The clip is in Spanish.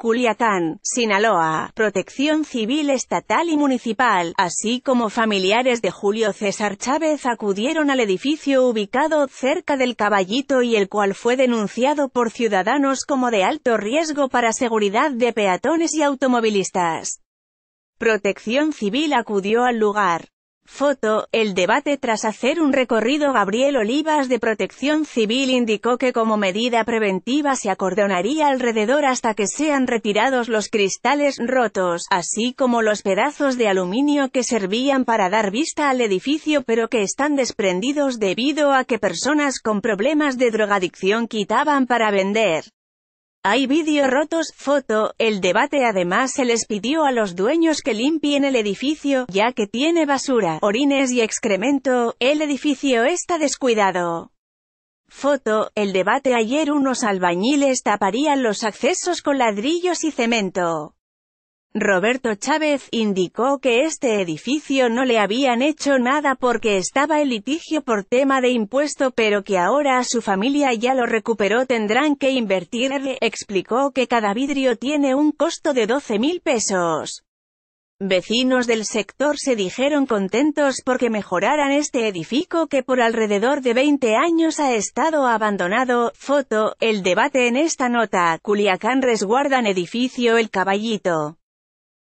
Culiacán, Sinaloa, Protección Civil Estatal y Municipal, así como familiares de Julio César Chávez acudieron al edificio ubicado cerca del Caballito y el cual fue denunciado por ciudadanos como de alto riesgo para seguridad de peatones y automovilistas. Protección Civil acudió al lugar. Foto, el debate tras hacer un recorrido Gabriel Olivas de Protección Civil indicó que como medida preventiva se acordonaría alrededor hasta que sean retirados los cristales rotos, así como los pedazos de aluminio que servían para dar vista al edificio pero que están desprendidos debido a que personas con problemas de drogadicción quitaban para vender. Hay vídeo rotos, foto, el debate además se les pidió a los dueños que limpien el edificio, ya que tiene basura, orines y excremento, el edificio está descuidado. Foto, el debate ayer unos albañiles taparían los accesos con ladrillos y cemento. Roberto Chávez indicó que este edificio no le habían hecho nada porque estaba el litigio por tema de impuesto pero que ahora su familia ya lo recuperó tendrán que invertirle. Explicó que cada vidrio tiene un costo de 12 mil pesos. Vecinos del sector se dijeron contentos porque mejoraran este edificio que por alrededor de 20 años ha estado abandonado. Foto, el debate en esta nota, Culiacán resguardan edificio El Caballito.